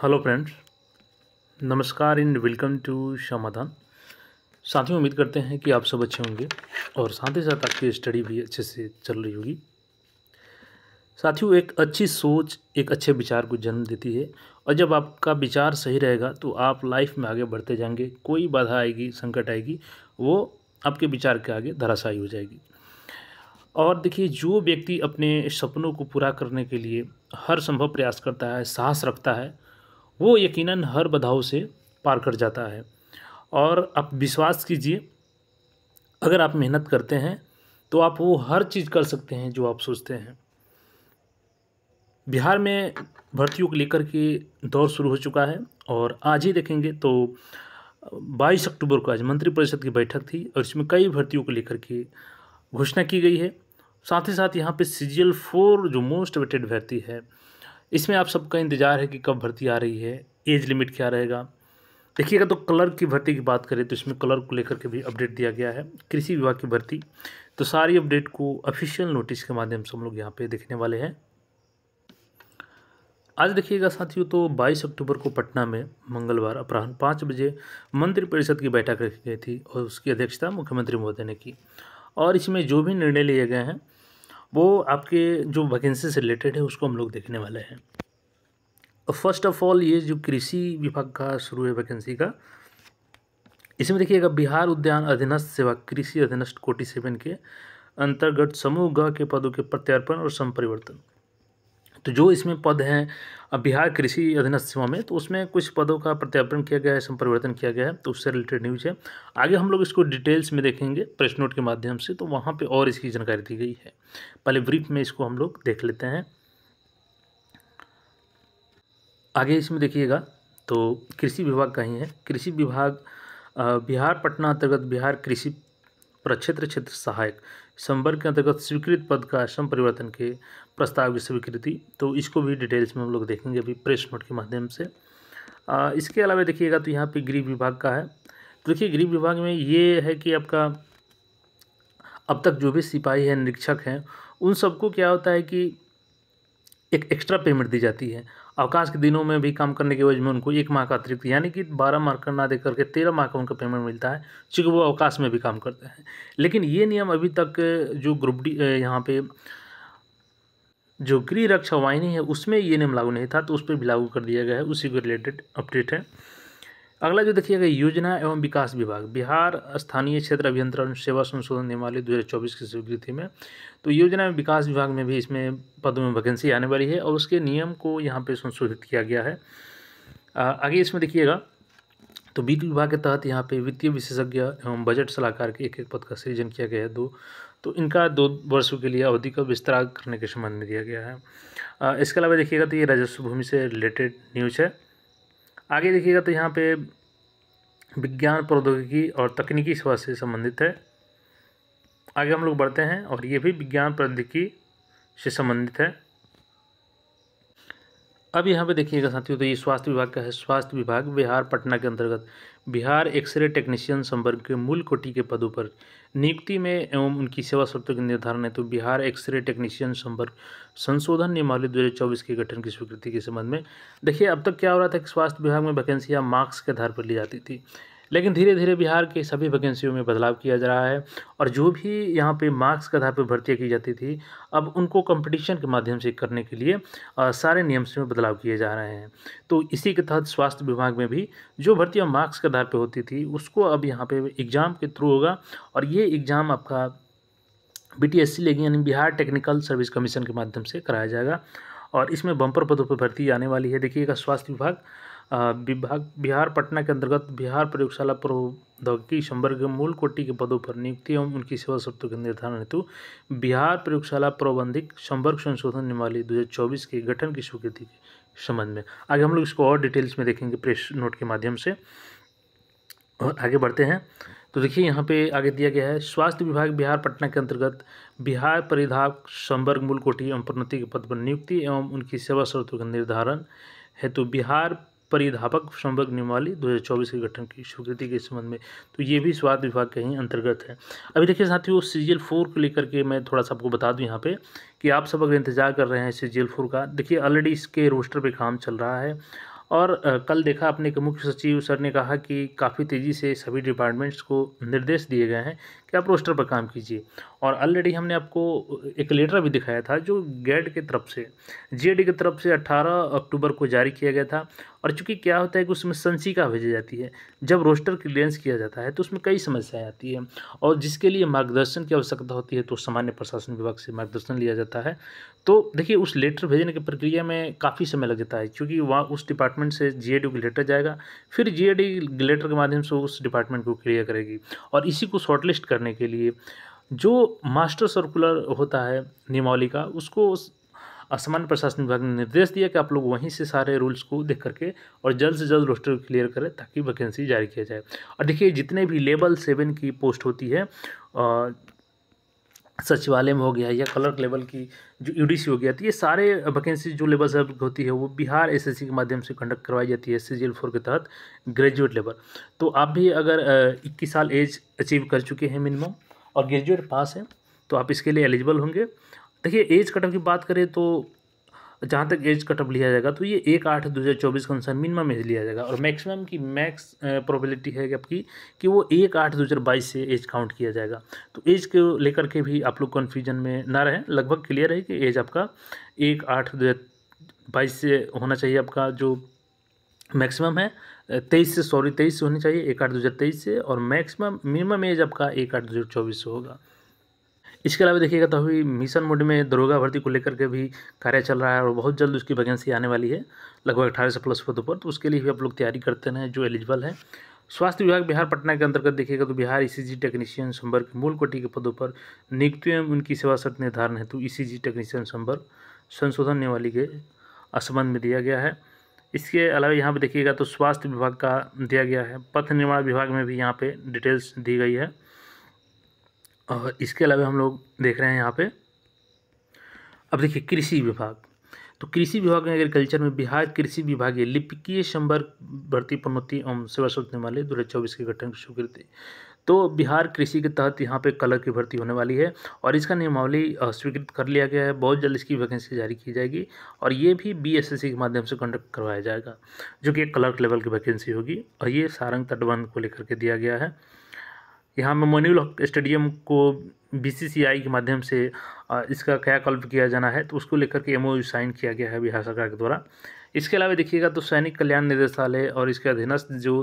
hello friends नमस्कार and welcome to समाधान साथियों उम्मीद करते हैं कि आप सब अच्छे होंगे और साथ ही साथ आपकी स्टडी भी अच्छे से चल रही होगी साथियों एक अच्छी सोच एक अच्छे विचार को जन्म देती है और जब आपका विचार सही रहेगा तो आप लाइफ में आगे बढ़ते जाएंगे कोई बाधा आएगी संकट आएगी वो आपके विचार के आगे धराशायी हो जाएगी और देखिए जो व्यक्ति अपने सपनों को पूरा करने के लिए हर संभव प्रयास करता है साहस रखता है वो यकीनन हर बधाव से पार कर जाता है और आप विश्वास कीजिए अगर आप मेहनत करते हैं तो आप वो हर चीज़ कर सकते हैं जो आप सोचते हैं बिहार में भर्तियों को लेकर के दौर शुरू हो चुका है और आज ही देखेंगे तो 22 अक्टूबर को आज मंत्रिपरिषद की बैठक थी और इसमें कई भर्तियों को लेकर के घोषणा की गई है साथ ही साथ यहाँ पे सीजीएल फोर जो मोस्ट वेटेड भर्ती है इसमें आप सबका इंतज़ार है कि कब भर्ती आ रही है एज लिमिट क्या रहेगा देखिए अगर तो क्लर्क की भर्ती की बात करें तो इसमें क्लर्क को लेकर के भी अपडेट दिया गया है कृषि विभाग की भर्ती तो सारी अपडेट को ऑफिशियल नोटिस के माध्यम से हम लोग यहाँ पे देखने वाले हैं आज देखिएगा साथियों तो 22 अक्टूबर को पटना में मंगलवार अपराह्न पाँच बजे मंत्रिपरिषद की बैठक रखी गई थी और उसकी अध्यक्षता मुख्यमंत्री महोदय ने की और इसमें जो भी निर्णय लिए गए हैं वो आपके जो वैकेंसी से रिलेटेड है उसको हम लोग देखने वाले हैं फर्स्ट ऑफ ऑल ये जो कृषि विभाग का शुरू है वैकेंसी का इसमें देखिएगा बिहार उद्यान अधीनस्थ सेवा कृषि अधीनस्थ कोटी सेवन के अंतर्गत समूह ग के पदों के प्रत्यार्पण और परिवर्तन तो जो इसमें पद हैं बिहार कृषि अधीनस्थ सेवा में तो उसमें कुछ पदों का प्रत्यापन किया गया है संपरिवर्तन किया गया है तो उससे रिलेटेड न्यूज है आगे हम लोग इसको डिटेल्स में देखेंगे प्रेस नोट के माध्यम से तो वहाँ पर और इसकी जानकारी दी गई है पहले ब्रीफ में इसको हम लोग देख लेते हैं आगे इसमें देखिएगा तो कृषि विभाग का ही है कृषि विभाग बिहार पटना अंतर्गत बिहार कृषि प्रक्षेत्र क्षेत्र सहायक संवर्ग के अंतर्गत स्वीकृत पद का सम परिवर्तन के प्रस्ताव की स्वीकृति तो इसको भी डिटेल्स में हम लोग देखेंगे अभी प्रेस नोट के माध्यम से आ, इसके अलावा देखिएगा तो यहाँ पे गृह विभाग का है तो देखिए गृह विभाग में ये है कि आपका अब तक जो भी सिपाही हैं निरीक्षक हैं उन सबको क्या होता है कि एक एक्स्ट्रा पेमेंट दी जाती है अवकाश के दिनों में भी काम करने के वजह में उनको एक माह का अतिरिक्त यानी कि बारह माह का ना दे करके तेरह माह का उनका पेमेंट मिलता है चूँकि वो अवकाश में भी काम करते हैं लेकिन ये नियम अभी तक जो ग्रुप डी यहाँ पे जो गृह रक्षा वाहिनी है उसमें ये नियम लागू नहीं था तो उस पर भी लागू कर दिया गया है उसी को रिलेटेड अपडेट है अगला जो देखिएगा योजना एवं विकास विभाग बिहार स्थानीय क्षेत्र अभियंत्रण सेवा संशोधन नियमावली दो हज़ार चौबीस की स्वीकृति में तो योजना एवं विकास विभाग में भी इसमें पदों में वैकेंसी आने वाली है और उसके नियम को यहाँ पे संशोधित किया गया है आगे इसमें देखिएगा तो वित्त विभाग के तहत यहाँ पे वित्तीय विशेषज्ञ एवं बजट सलाहकार के एक एक पद का सृजन किया गया है दो तो इनका दो वर्षों के लिए अवधि का विस्तार करने के संबंध में दिया गया है इसके अलावा देखिएगा तो ये राजस्व भूमि से रिलेटेड न्यूज है आगे देखिएगा तो यहाँ पे विज्ञान प्रौद्योगिकी और तकनीकी सेवा से संबंधित है आगे हम लोग बढ़ते हैं और ये भी विज्ञान प्रौद्योगिकी से संबंधित है अब यहाँ पे देखिएगा साथियों तो ये स्वास्थ्य विभाग का है स्वास्थ्य विभाग बिहार पटना के अंतर्गत बिहार एक्सरे टेक्नीशियन संवर्ग के मूल कोटि के पदों पर नियुक्ति में एवं उनकी सेवा शर्तों के निर्धारण है तो बिहार एक्सरे टेक्नीशियन संवर्ग संशोधन नियमावली दो हज़ार चौबीस के गठन की स्वीकृति के संबंध में देखिए अब तक क्या हो रहा था कि स्वास्थ्य विभाग में वैकेंसियाँ मार्क्स के आधार पर ली जाती थी लेकिन धीरे धीरे बिहार के सभी वैकेंसियों में बदलाव किया जा रहा है और जो भी यहाँ पे मार्क्स के आधार पर भर्तियाँ की जाती थी अब उनको कंपटीशन के माध्यम से करने के लिए आ, सारे नियम्स में बदलाव किए जा रहे हैं तो इसी के तहत स्वास्थ्य विभाग में भी जो भर्तियाँ मार्क्स के आधार पर होती थी उसको अब यहाँ पर एग्ज़ाम के थ्रू होगा और ये एग्ज़ाम आपका बीटीएससी लेगी यानी बिहार टेक्निकल सर्विस कमीशन के माध्यम से कराया जाएगा और इसमें बम्पर पदों पर भर्ती आने वाली है देखिएगा स्वास्थ्य विभाग विभाग बिहार पटना के अंतर्गत बिहार प्रयोगशाला प्रौद्योगिकी संवर्ग मूल कोटि के पदों पर नियुक्ति एवं उनकी सेवा शर्तों के निर्धारण हेतु बिहार प्रयोगशाला प्रबंधिक संवर्ग संशोधन निमाली दो के गठन की स्वीकृति के संबंध में आगे हम लोग इसको और डिटेल्स में देखेंगे प्रेस नोट के माध्यम से और आगे बढ़ते हैं तो देखिए यहाँ पे आगे दिया गया है स्वास्थ्य विभाग बिहार पटना के अंतर्गत बिहार परिधाप संवर्ग मूल कोटि एवं प्रोन्नति के पद पर नियुक्ति एवं उनकी सेवा शर्तों का निर्धारण हेतु बिहार परिधापक संवर्ग नियमावली चौबीस के गठन की स्वीकृति के संबंध में तो ये भी स्वास्थ्य विभाग के ही अंतर्गत है अभी देखिए साथियों सी जी फोर को लेकर के मैं थोड़ा सा आपको बता दूँ यहाँ पे कि आप सब अगर इंतजार कर रहे हैं सी जी फोर का देखिए ऑलरेडी इसके रोस्टर पर काम चल रहा है और कल देखा अपने के मुख्य सचिव सर ने कहा कि काफ़ी तेज़ी से सभी डिपार्टमेंट्स को निर्देश दिए गए हैं कि आप रोस्टर पर काम कीजिए और ऑलरेडी हमने आपको एक लेटर भी दिखाया था जो गेट e की तरफ से जीएडी e की तरफ से 18 अक्टूबर को जारी किया गया था और चूंकि क्या होता है कि उसमें संसिका भेजी जाती है जब रोस्टर क्लियरेंस किया जाता है तो उसमें कई समस्याएँ आती हैं और जिसके लिए मार्गदर्शन की आवश्यकता होती है तो सामान्य प्रशासन विभाग से मार्गदर्शन लिया जाता है तो देखिए उस लेटर भेजने की प्रक्रिया में काफ़ी समय लग जाता है क्योंकि वहाँ उस डिपार्टमेंट से जी एड लेटर जाएगा फिर जी एडी लेटर के माध्यम से उस डिपार्टमेंट को क्लियर करेगी और इसी को शॉर्टलिस्ट कर करने के लिए जो मास्टर सर्कुलर होता है नियमावली का उसको सामान्य प्रशासन विभाग ने निर्देश दिया कि आप लोग वहीं से सारे रूल्स को देख करके और जल्द से जल्द रोस्टर क्लियर करें ताकि वैकेंसी जारी किया जाए और देखिए जितने भी लेवल सेवन की पोस्ट होती है सचिवालय में हो गया या क्लर्क लेवल की जो यूडीसी हो गया तो ये सारे वैकेंसी जो लेवल सब होती है वो बिहार एसएससी के माध्यम से कंडक्ट करवाई जाती है एस सी फोर के तहत ग्रेजुएट लेवल तो आप भी अगर इक्कीस साल एज अचीव कर चुके हैं मिनिमम और ग्रेजुएट पास हैं तो आप इसके लिए एलिजिबल होंगे देखिए एज कटअप की बात करें तो जहाँ तक एज कटअप लिया जाएगा तो ये एक आठ दो हज़ार चौबीस का अनुसार मिनिमम एज लिया जाएगा और मैक्सिमम की मैक्स प्रोबेबिलिटी है आपकी कि वो एक आठ दो हज़ार बाईस से एज काउंट किया जाएगा तो एज को लेकर के भी आप लोग कन्फ्यूजन में ना रहें लगभग क्लियर है कि एज आपका एक आठ दो हज़ार बाईस से होना चाहिए आपका जो मैक्सिमम है तेईस से सॉरी तेईस से होनी चाहिए एक आठ दो हज़ार तेईस से और मैक्सिमम मिनिमम एज आपका एक आठ दो हज़ार चौबीस से होगा इसके अलावा देखिएगा तो अभी मिशन मोड में दरोगा भर्ती को लेकर के भी कार्य चल रहा है और बहुत जल्द उसकी वैकेंसी आने वाली है लगभग अठारह से प्लस पदों पर तो उसके लिए भी आप लोग तैयारी करते हैं जो एलिजिबल है स्वास्थ्य विभाग बिहार पटना के अंतर्गत देखिएगा तो बिहार ई सी टेक्नीशियन संवर्ग मूल कोटि के पदों पर नियुक्ति एवं उनकी सेवा शर्त निर्धारण हेतु ईसीजी टेक्नीशियन संवर्ग संशोधन नियमाली के संबंध में दिया गया है इसके अलावा यहाँ पे देखिएगा तो स्वास्थ्य विभाग का दिया गया है पथ निर्माण विभाग में भी यहाँ पे डिटेल्स दी गई है और इसके अलावा हम लोग देख रहे हैं यहाँ पे अब देखिए कृषि विभाग तो कृषि विभाग में एग्रीकल्चर में बिहार कृषि विभागीय लिपिकीय संवर्ग भर्ती प्रोन्नति एवं सेवा सोचने वाले दो हज़ार चौबीस के गठन की स्वीकृति तो बिहार कृषि के तहत यहाँ पे कलर की भर्ती होने वाली है और इसका नियमावली स्वीकृत कर लिया गया है बहुत जल्द इसकी वैकेंसी जारी की जाएगी और ये भी बीएसएससी के माध्यम से कंडक्ट करवाया जाएगा जो कि एक कलर्क लेवल की वैकेंसी होगी और ये सारंग तटबंध को लेकर के दिया गया है यहाँ मेमोनियल मोन्यूल स्टेडियम को बी सी सी आई के माध्यम से इसका कल्प किया जाना है तो उसको लेकर के एम ओ साइन किया गया है बिहार सरकार के द्वारा इसके अलावा देखिएगा तो सैनिक कल्याण निदेशालय और इसके अधीनस्थ जो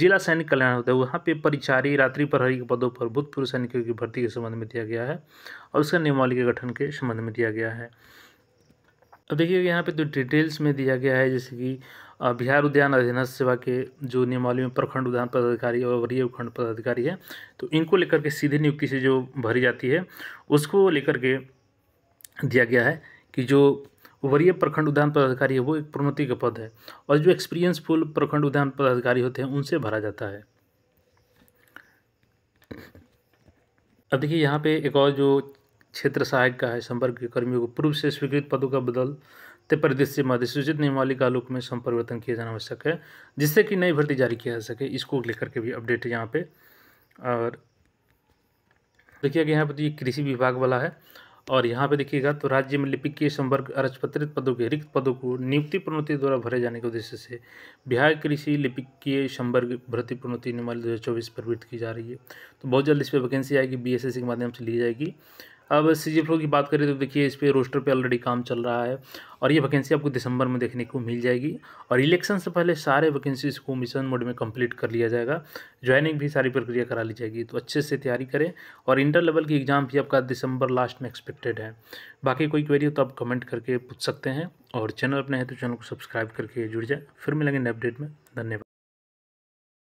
जिला सैनिक कल्याण होता है वहाँ पे परिचारी रात्रि प्रहरी के पदों पर भूतपूर्व सैनिकों की भर्ती के संबंध में दिया गया है और उसका नियमावली के गठन के संबंध में दिया गया है अब देखिए यहाँ पे तो डिटेल्स में दिया गया है जैसे कि बिहार उद्यान अधीनस्थ सेवा के जो नियमावली में प्रखंड उद्यान पदाधिकारी और वरीय उपखंड पदाधिकारी है तो इनको लेकर के सीधी नियुक्ति से जो भरी जाती है उसको लेकर के दिया गया है कि जो वरीय प्रखंड उद्यान पदाधिकारी है वो एक प्रोन्नति का पद है और जो एक्सपीरियंस फुल प्रखंड उद्यान पदाधिकारी होते हैं उनसे भरा जाता है अब देखिए यहाँ पे एक और जो क्षेत्र सहायक का है संपर्क कर्मियों को पूर्व से स्वीकृत पदों का बदल तो प्रदेश से अधिसूचित नियमावली का आलोक में संपरिवर्तन किया जाना आवश्यक है जिससे कि नई भर्ती जारी किया जा सके इसको लेकर के भी अपडेट है यहाँ पर और देखिएगा यहाँ पर तो ये कृषि विभाग वाला है और यहाँ पे देखिएगा तो राज्य में लिपिक के संवर्ग अरजपत्रित पदों के रिक्त पदों को नियुक्ति प्रोन्नति द्वारा भरे जाने के उद्देश्य से बिहार कृषि लिपिकीय संवर्ग भर्ती प्रोन्नति नियमावली दो हज़ार चौबीस प्रवृत्त की जा रही है तो बहुत जल्द इस पर वैकेंसी आएगी बी के माध्यम से ली जाएगी अब सी फ्लो की बात करें तो देखिए इस पर रोस्टर पे ऑलरेडी काम चल रहा है और ये वैकेंसी आपको दिसंबर में देखने को मिल जाएगी और इलेक्शन से पहले सारे वैकेंसीज को मिशन मोड में कंप्लीट कर लिया जाएगा ज्वाइनिंग भी सारी प्रक्रिया करा ली जाएगी तो अच्छे से तैयारी करें और इंटर लेवल की एग्ज़ाम भी आपका दिसंबर लास्ट में एक्सपेक्टेड है बाकी कोई क्वेरी हो तो आप कमेंट करके पूछ सकते हैं और चैनल अपने हैं तो चैनल को सब्सक्राइब करके जुड़ जाए फिर मिलेंगे अपडेट में धन्यवाद